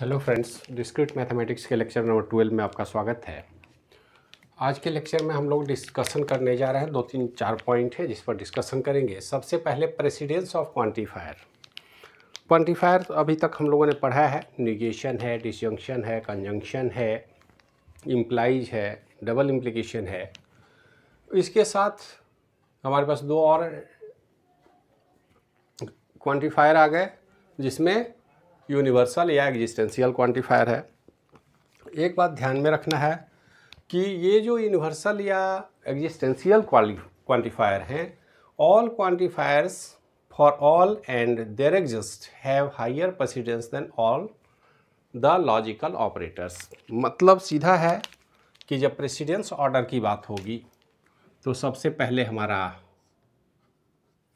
hello friends discrete mathematics के lecture number twelve में आपका स्वागत है आज के लेक्चर में हम लोग डिस्कशन करने जा रहे हैं दो तीन चार पॉइंट है जिस पर डिस्कशन करेंगे सबसे पहले प्रेसिडेंस ऑफ क्वांटिफायर क्वांटिफायर तो अभी तक हम लोगों ने पढ़ा है निगेशन है डिसजंक्शन है कंजंक्शन है इम्प्लाइज है डबल इम्प्लीकेशन है इसके साथ हमारे पास दो और क्वान्टिफायर आ गए जिसमें यूनिवर्सल या एग्जिस्टेंशियल क्वांटिफायर है एक बात ध्यान में रखना है कि ये जो यूनिवर्सल या एग्जिस्टेंशियल क्वांटिफायर हैं all quantifiers for all and there exist have higher precedence than all the logical operators मतलब सीधा है कि जब प्रेसिडेंस ऑर्डर की बात होगी तो सबसे पहले हमारा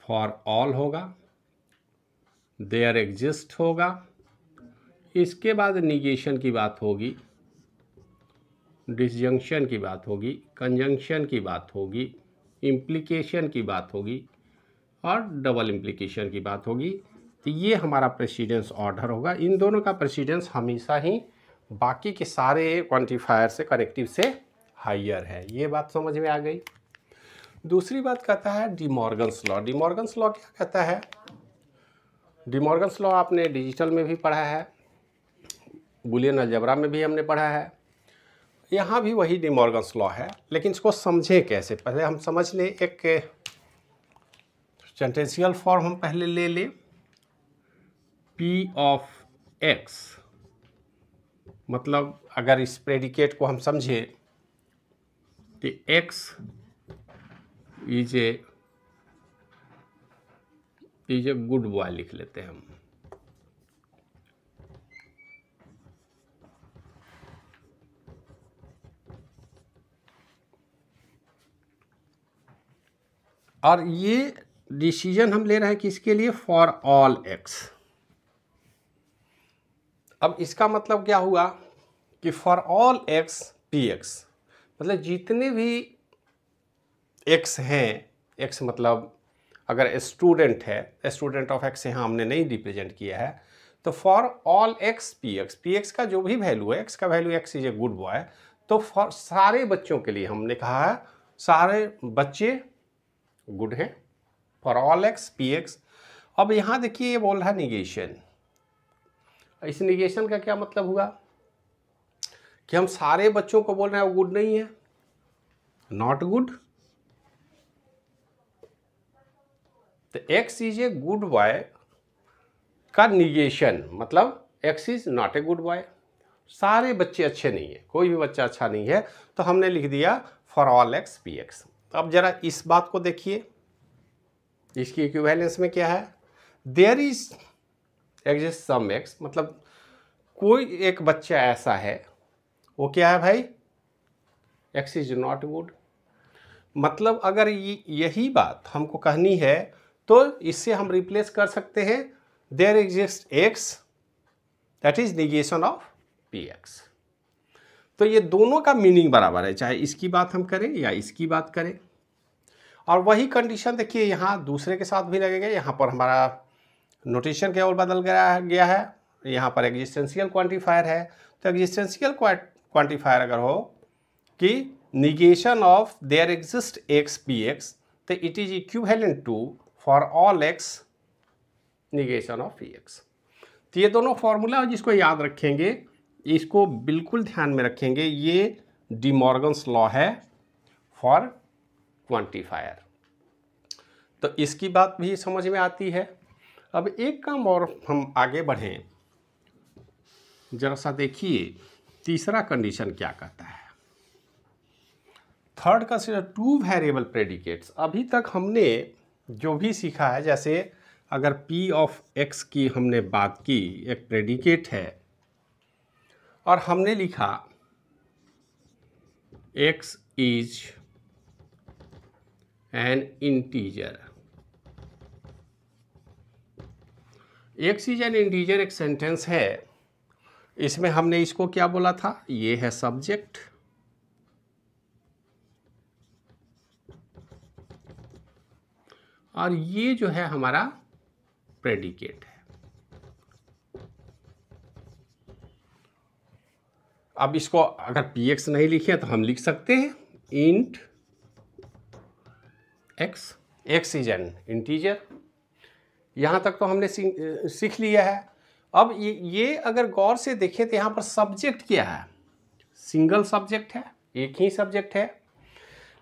फॉर ऑल होगा देयर एग्जिस्ट होगा इसके बाद निगेशन की बात होगी डिसजंक्शन की बात होगी कंजंक्शन की बात होगी इम्प्लीकेशन की बात होगी और डबल इम्प्लीकेशन की बात होगी तो ये हमारा प्रेसिडेंस ऑर्डर होगा इन दोनों का प्रेसिडेंस हमेशा ही बाकी के सारे क्वांटिफायर से करेक्टिव से हाइयर है ये बात समझ में आ गई दूसरी बात कहता है डिमॉर्गन्स लॉ डिमॉर्गन्स लॉ क्या कहता है डिमॉर्गन्स लॉ आपने डिजिटल में भी पढ़ा है बुलियन अलजबरा में भी हमने पढ़ा है यहाँ भी वही डिमॉर्गन्स लॉ है लेकिन इसको समझें कैसे पहले हम समझ लें एक सेंटेंशियल फॉर्म हम पहले ले लें पी ऑफ एक्स मतलब अगर इस प्रेडिकेट को हम समझें कि X is a is a good boy लिख लेते हैं हम और ये डिसीजन हम ले रहे हैं किसके लिए फॉर ऑल एक्स अब इसका मतलब क्या हुआ कि for all X P X मतलब जितने भी एक्स हैं एक्स मतलब अगर स्टूडेंट है स्टूडेंट ऑफ एक्स यहाँ हमने नहीं रिप्रेजेंट किया है तो for all X P X P X का जो भी वैल्यू है एक्स का value X is a good boy तो फॉर सारे बच्चों के लिए हमने कहा है सारे बच्चे गुड है for all X P X अब यहाँ देखिए ये बोल रहा है निगेशन इस निगेशन का क्या मतलब हुआ कि हम सारे बच्चों को बोल रहे हैं वो गुड नहीं है नॉट गुड तो X is a good boy का निगेशन मतलब X is not a good boy सारे बच्चे अच्छे नहीं है कोई भी बच्चा अच्छा नहीं है तो हमने लिख दिया for all X P X तो अब जरा इस बात को देखिए इसकी इक्विवेलेंस में क्या है there is exist some X मतलब कोई एक बच्चा ऐसा है वो क्या है भाई एक्स इज नॉट गुड मतलब अगर यही बात हमको कहनी है तो इससे हम रिप्लेस कर सकते हैं there exist X that is negation of P X तो ये दोनों का मीनिंग बराबर है चाहे इसकी बात हम करें या इसकी बात करें और वही कंडीशन देखिए यहाँ दूसरे के साथ भी लगेगा यहाँ पर हमारा नोटेशन केवल बदल गया गया है यहाँ पर एग्जिस्टेंशियल क्वांटिफायर है तो एग्जिस्टेंशियल क्वांटिफायर अगर हो कि negation of there exist X P X तो it is equivalent to for all X negation of P X तो ये दोनों फॉर्मूला जिसको याद रखेंगे इसको बिल्कुल ध्यान में रखेंगे ये डिमॉर्गन्स लॉ है फॉर क्वांटिफायर तो इसकी बात भी समझ में आती है अब एक काम और हम आगे बढ़ें जरा सा देखिए तीसरा कंडीशन क्या कहता है third consider two variable predicates अभी तक हमने जो भी सीखा है जैसे अगर पी ऑफ एक्स की हमने बात की एक प्रेडिकेट है और हमने लिखा x is an integer x is an integer एक सेंटेंस है इसमें हमने इसको क्या बोला था ये है सब्जेक्ट और ये जो है हमारा प्रेडिकेट है अब इसको अगर पी एक्स नहीं लिखे तो हम लिख सकते हैं int X X is an integer यहाँ तक तो हमने सीख लिया है अब ये ये अगर गौर से देखें तो यहाँ पर सब्जेक्ट क्या है सिंगल सब्जेक्ट है एक ही सब्जेक्ट है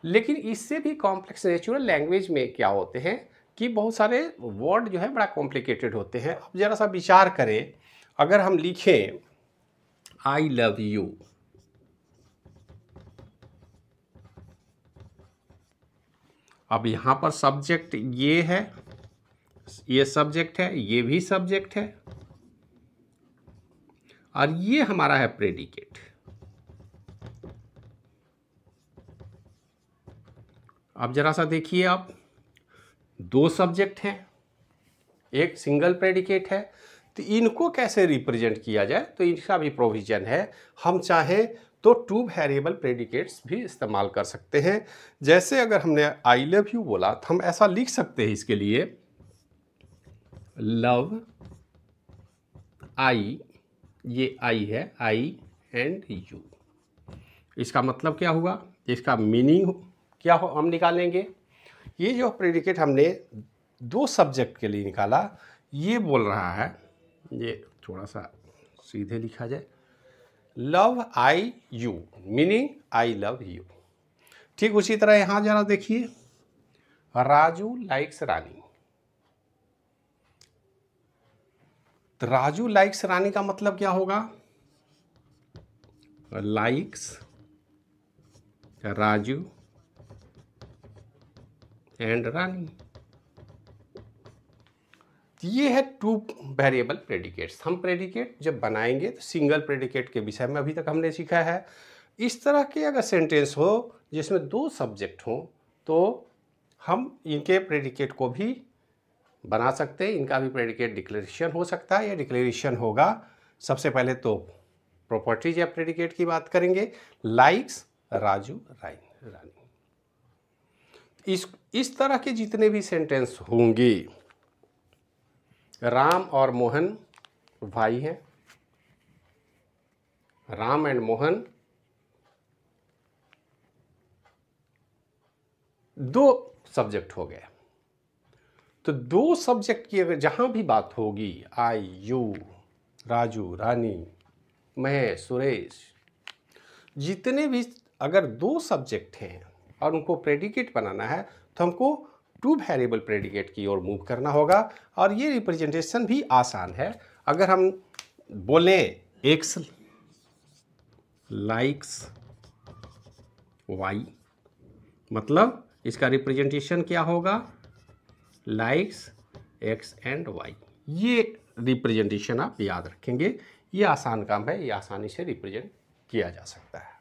लेकिन इससे भी कॉम्प्लेक्स नेचुरल लैंग्वेज में क्या होते हैं कि बहुत सारे वर्ड जो है बड़ा कॉम्प्लिकेटेड होते हैं अब ज़रा सा विचार करें अगर हम लिखें आई लव यू अब यहां पर सब्जेक्ट ये है ये सब्जेक्ट है ये भी सब्जेक्ट है और ये हमारा है प्रेडिकेट अब जरा सा देखिए आप दो सब्जेक्ट हैं एक सिंगल प्रेडिकेट है तो इनको कैसे रिप्रेजेंट किया जाए तो इनका भी प्रोविजन है हम चाहें तो टू वेरिएबल प्रेडिकेट्स भी इस्तेमाल कर सकते हैं जैसे अगर हमने आई लव यू बोला तो हम ऐसा लिख सकते हैं इसके लिए लव आई ये आई है आई एंड यू इसका मतलब क्या हुआ इसका मीनिंग क्या हो हम निकालेंगे ये जो प्रेडिकेट हमने दो सब्जेक्ट के लिए निकाला ये बोल रहा है ये थोड़ा सा सीधे लिखा जाए love I you meaning I love you ठीक उसी तरह यहां जरा देखिए राजू लाइक्स रानी तो राजू लाइक्स रानी का मतलब क्या होगा लाइक्स राजू एंड रानी ये है टू वेरिएबल प्रेडिकेट्स हम प्रेडिकेट जब बनाएंगे तो सिंगल प्रेडिकेट के विषय में अभी तक हमने सीखा है इस तरह के अगर सेंटेंस हो जिसमें दो सब्जेक्ट हों तो हम इनके प्रेडिकेट को भी बना सकते हैं इनका भी प्रेडिकेट डिक्लेरेशन हो सकता है या डिक्लेरेशन होगा सबसे पहले तो प्रॉपर्टीज या प्रेडिकेट की बात करेंगे लाइक्स राजू राइन रानी इस इस तरह के जितने भी सेंटेंस होंगे राम और मोहन भाई हैं राम एंड मोहन दो सब्जेक्ट हो गए तो दो सब्जेक्ट की अगर जहां भी बात होगी आई यू राजू रानी महेश सुरेश जितने भी अगर दो सब्जेक्ट हैं और उनको प्रेडिकेट बनाना है तो हमको टू वेरिएबल प्रेडिकेट की ओर मूव करना होगा और ये रिप्रेजेंटेशन भी आसान है अगर हम बोलें एक्स लाइक्स वाई मतलब इसका रिप्रेजेंटेशन क्या होगा लाइक्स एक्स एंड वाई ये रिप्रेजेंटेशन आप याद रखेंगे ये आसान काम है ये आसानी से रिप्रेजेंट किया जा सकता है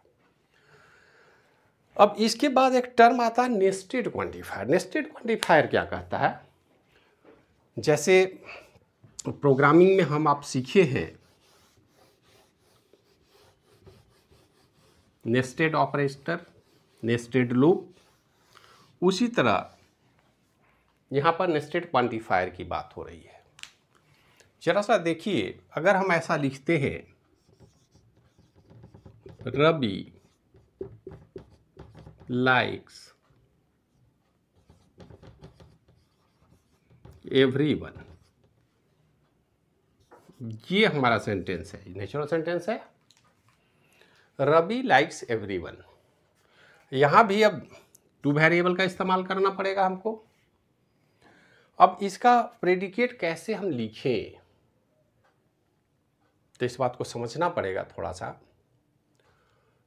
अब इसके बाद एक टर्म आता है नेस्टेड क्वांटिफायर नेस्टेड क्वांटिफायर क्या कहता है जैसे प्रोग्रामिंग में हम आप सीखे हैं नेस्टेड ऑपरेटर नेस्टेड लूप उसी तरह यहाँ पर नेस्टेड क्वांटिफायर की बात हो रही है जरा सा देखिए अगर हम ऐसा लिखते हैं रबी likes वन ये हमारा सेंटेंस है नेचुरल सेंटेंस है रवि लाइक्स एवरीवन यहां भी अब टू वेरिएबल का इस्तेमाल करना पड़ेगा हमको अब इसका प्रेडिकेट कैसे हम लिखें तो इस बात को समझना पड़ेगा थोड़ा सा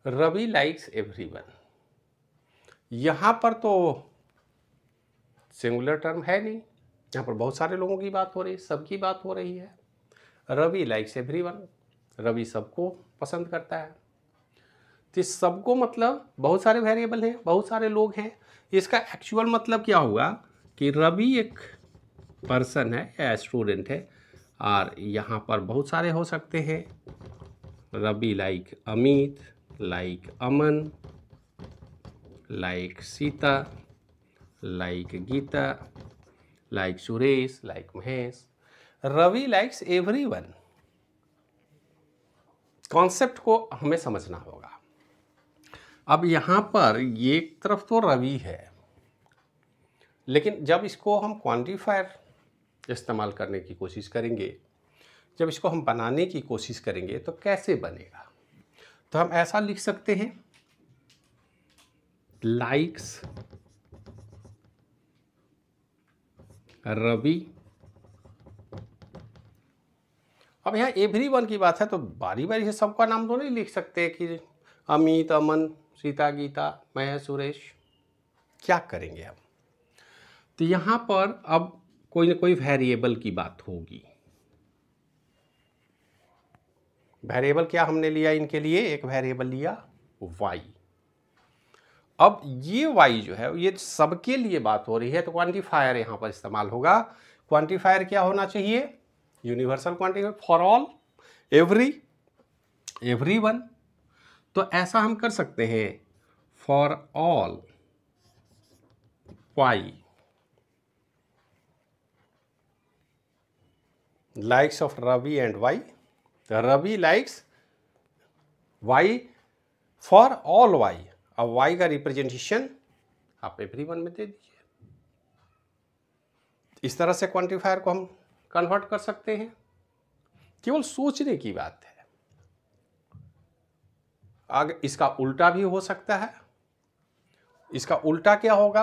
रवि लाइक्स एवरीवन यहाँ पर तो सिंगुलर टर्म है नहीं यहाँ पर बहुत सारे लोगों की बात हो रही है सबकी बात हो रही है Ravi likes everyone Ravi सबको पसंद करता है तो सबको मतलब बहुत सारे वेरिएबल हैं बहुत सारे लोग हैं इसका एक्चुअल मतलब क्या हुआ कि रवि एक पर्सन है या स्टूडेंट है और यहाँ पर बहुत सारे हो सकते हैं Ravi like Amit like Aman Sita like Gita like Suresh like Mahesh Ravi likes everyone concept को हमें समझना होगा अब यहाँ पर ये एक तरफ तो रवि है लेकिन जब इसको हम क्वान्टिफायर इस्तेमाल करने की कोशिश करेंगे जब इसको हम बनाने की कोशिश करेंगे तो कैसे बनेगा तो हम ऐसा लिख सकते हैं लाइक्स रवि अब यहाँ एवरी वन की बात है तो बारी बारी से सबका नाम तो नहीं लिख सकते कि अमित अमन सीता गीता मैं सुरेश क्या करेंगे अब तो यहाँ पर अब कोई ना कोई वेरिएबल की बात होगी वेरिएबल क्या हमने लिया इनके लिए एक वेरिएबल लिया वाई अब ये वाई जो है ये सबके लिए बात हो रही है तो क्वांटिफायर यहाँ पर इस्तेमाल होगा क्वांटिफायर क्या होना चाहिए universal quantifier for all every everyone तो ऐसा हम कर सकते हैं for all Y likes of Ravi and Y Ravi likes Y for all Y अब वाई का रिप्रेजेंटेशन आप एवरी वन में दे दीजिए इस तरह से क्वांटिफायर को हम कन्वर्ट कर सकते हैं केवल सोचने की बात है आगे इसका उल्टा भी हो सकता है इसका उल्टा क्या होगा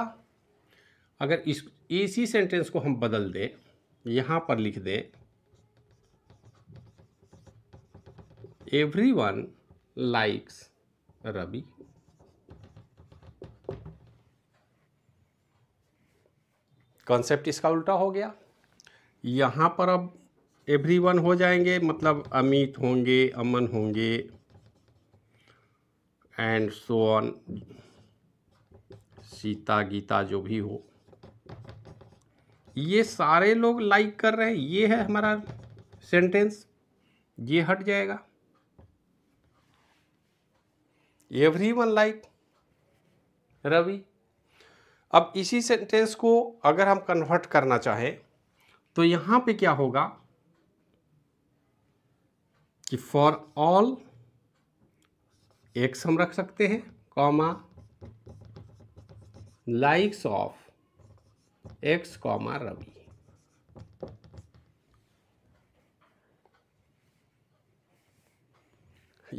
अगर इस इसी सेंटेंस को हम बदल दें यहां पर लिख दें everyone likes Ravi concept इसका उल्टा हो गया यहाँ पर अब एवरी वन हो जाएंगे मतलब अमित होंगे अमन होंगे and so on Sita Gita जो भी हो ये सारे लोग लाइक कर रहे हैं ये है हमारा सेंटेंस ये हट जाएगा एवरी वन लाइक रवि अब इसी सेंटेंस को अगर हम कन्वर्ट करना चाहें तो यहां पे क्या होगा कि फॉर ऑल एक्स हम रख सकते हैं comma likes of X comma Ravi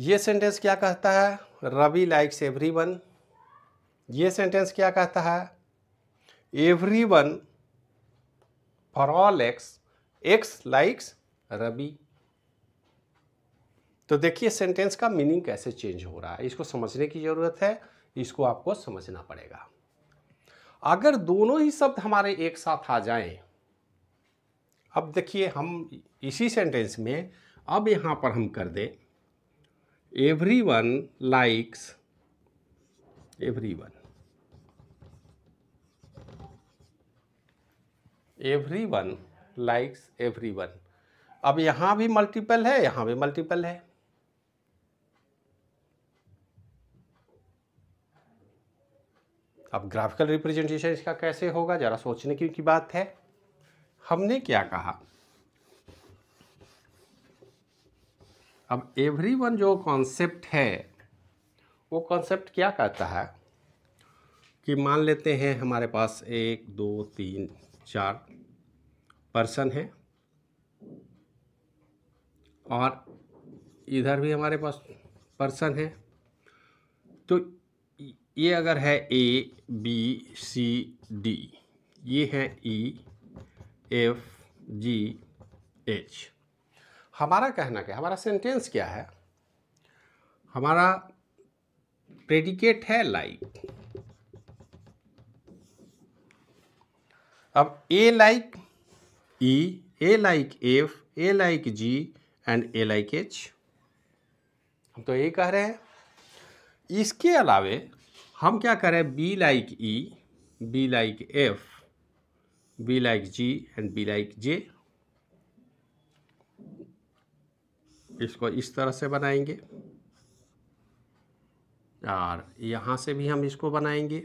ये सेंटेंस क्या कहता है रवि लाइक्स एवरी वन ये सेंटेंस क्या कहता है everyone for all X X likes Ravi तो देखिए सेंटेंस का मीनिंग कैसे चेंज हो रहा है इसको समझने की ज़रूरत है इसको आपको समझना पड़ेगा अगर दोनों ही शब्द हमारे एक साथ आ जाएं अब देखिए हम इसी सेंटेंस में अब यहाँ पर हम कर दें everyone likes everyone everyone likes everyone अब यहाँ भी मल्टीपल है यहाँ भी मल्टीपल है अब ग्राफिकल रिप्रेजेंटेशन इसका कैसे होगा ज़रा सोचने की, की बात है हमने क्या कहा अब एवरी वन जो कॉन्सेप्ट है वो कॉन्सेप्ट क्या कहता है कि मान लेते हैं हमारे पास एक दो तीन चार पर्सन है और इधर भी हमारे पास पर्सन है तो ये अगर है ए बी सी डी ये है ई एफ जी एच हमारा कहना क्या हमारा सेंटेंस क्या है हमारा प्रेडिकेट है लाइक अब A like E, A like F, A like G and A like H हम तो ये कह रहे हैं इसके अलावे हम क्या कर रहे हैं B like E B like F B like G and B like J इसको इस तरह से बनाएंगे और यहाँ से भी हम इसको बनाएंगे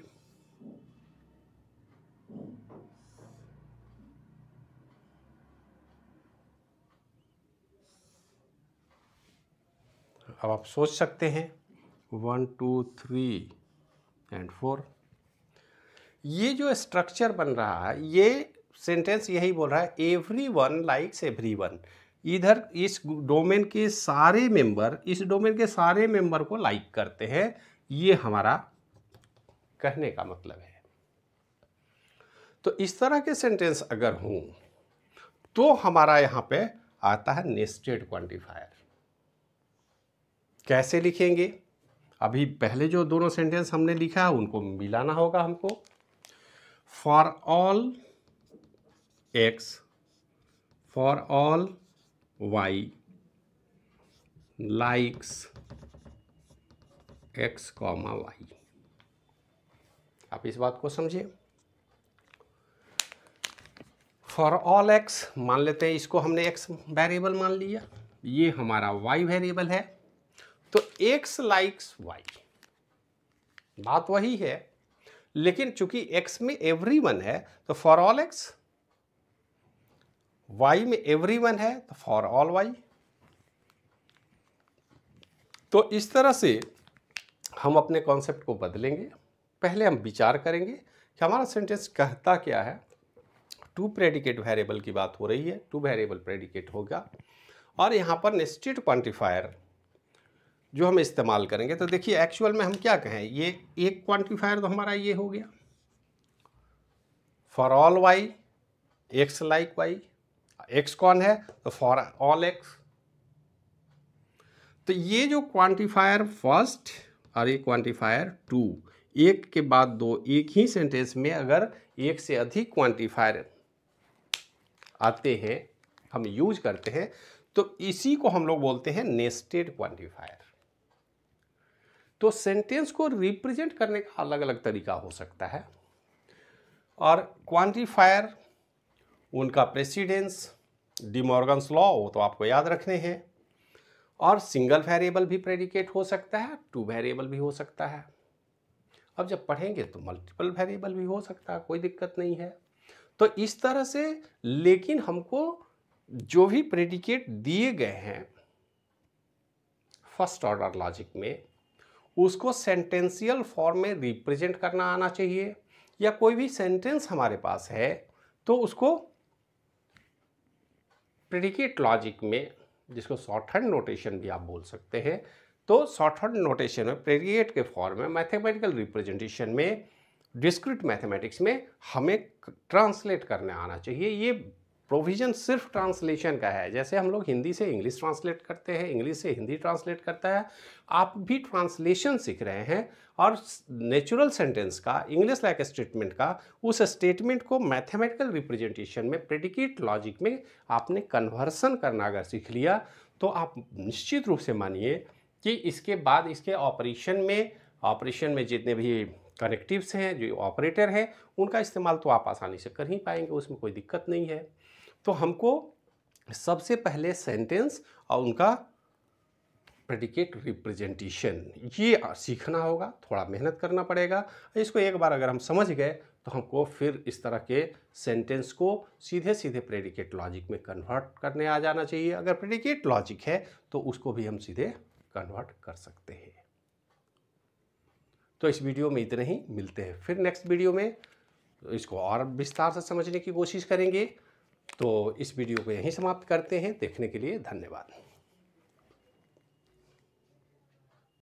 अब आप सोच सकते हैं one two three and four ये जो स्ट्रक्चर बन रहा है ये सेंटेंस यही बोल रहा है everyone likes everyone इधर इस डोमेन के सारे मेंबर इस डोमेन के सारे मेंबर को लाइक करते हैं ये हमारा कहने का मतलब है तो इस तरह के सेंटेंस अगर हूं तो हमारा यहाँ पे आता है नेस्टेड क्वांटिफायर कैसे लिखेंगे अभी पहले जो दोनों सेंटेंस हमने लिखा है उनको मिलाना होगा हमको for all X for all Y likes X comma Y आप इस बात को समझिए फॉर ऑल एक्स मान लेते हैं इसको हमने एक्स वेरिएबल मान लिया ये हमारा वाई वेरिएबल है तो एक्स लाइक्स वाई बात वही है लेकिन चूंकि एक्स में एवरी वन है तो फॉर ऑल एक्स वाई में एवरी वन है तो फॉर ऑल वाई तो इस तरह से हम अपने कॉन्सेप्ट को बदलेंगे पहले हम विचार करेंगे कि हमारा सेंटेंस कहता क्या है टू प्रेडिकेट वेरिएबल की बात हो रही है टू वेरिएबल प्रेडिकेट होगा और यहाँ पर निश्चित क्वांटिफायर जो हम इस्तेमाल करेंगे तो देखिए एक्चुअल में हम क्या कहें ये एक क्वांटिफायर तो हमारा ये हो गया for all Y X like Y X कौन है तो फॉर ऑल एक्स तो ये जो क्वांटिफायर फर्स्ट और ये क्वांटिफायर टू एक के बाद दो एक ही सेंटेंस में अगर एक से अधिक क्वांटिफायर आते हैं हम यूज करते हैं तो इसी को हम लोग बोलते हैं नेस्टेड क्वांटिफायर तो सेंटेंस को रिप्रेजेंट करने का अलग अलग तरीका हो सकता है और क्वांटिफायर उनका प्रेसिडेंस डिमोर्गन्स लॉ वो तो आपको याद रखने हैं और सिंगल वेरिएबल भी प्रेडिकेट हो सकता है टू वेरिएबल भी हो सकता है अब जब पढ़ेंगे तो मल्टीपल वेरिएबल भी हो सकता है कोई दिक्कत नहीं है तो इस तरह से लेकिन हमको जो भी प्रेडिकेट दिए गए हैं फर्स्ट ऑर्डर लॉजिक में उसको सेंटेंशियल फॉर्म में रिप्रेजेंट करना आना चाहिए या कोई भी सेंटेंस हमारे पास है तो उसको प्रेडिकेट लॉजिक में जिसको शॉर्ट हैंड नोटेशन भी आप बोल सकते हैं तो शॉर्ट हैंड नोटेशन में प्रेडिकेट के फॉर्म में मैथमेटिकल रिप्रेजेंटेशन में डिस्क्रिट मैथमेटिक्स में हमें ट्रांसलेट करने आना चाहिए ये प्रोविज़न सिर्फ ट्रांसलेशन का है जैसे हम लोग हिंदी से इंग्लिश ट्रांसलेट करते हैं इंग्लिश से हिंदी ट्रांसलेट करता है आप भी ट्रांसलेशन सीख रहे हैं और नेचुरल सेंटेंस का इंग्लिश लाइक स्टेटमेंट का उस स्टेटमेंट को मैथमेटिकल रिप्रेजेंटेशन में प्रेडिकेट लॉजिक में आपने कन्वर्सन करना अगर सीख लिया तो आप निश्चित रूप से मानिए कि इसके बाद इसके ऑपरेशन में ऑपरेशन में जितने भी कनेक्टिव्स हैं जो ऑपरेटर हैं उनका इस्तेमाल तो आप आसानी से कर ही पाएंगे उसमें कोई दिक्कत नहीं है तो हमको सबसे पहले सेंटेंस और उनका प्रेडिकेट रिप्रेजेंटेशन ये सीखना होगा थोड़ा मेहनत करना पड़ेगा इसको एक बार अगर हम समझ गए तो हमको फिर इस तरह के सेंटेंस को सीधे सीधे प्रेडिकेट लॉजिक में कन्वर्ट करने आ जाना चाहिए अगर प्रेडिकेट लॉजिक है तो उसको भी हम सीधे कन्वर्ट कर सकते हैं तो इस वीडियो में इतने ही मिलते हैं फिर नेक्स्ट वीडियो में इसको और विस्तार से समझने की कोशिश करेंगे तो इस वीडियो को यहीं समाप्त करते हैं देखने के लिए धन्यवाद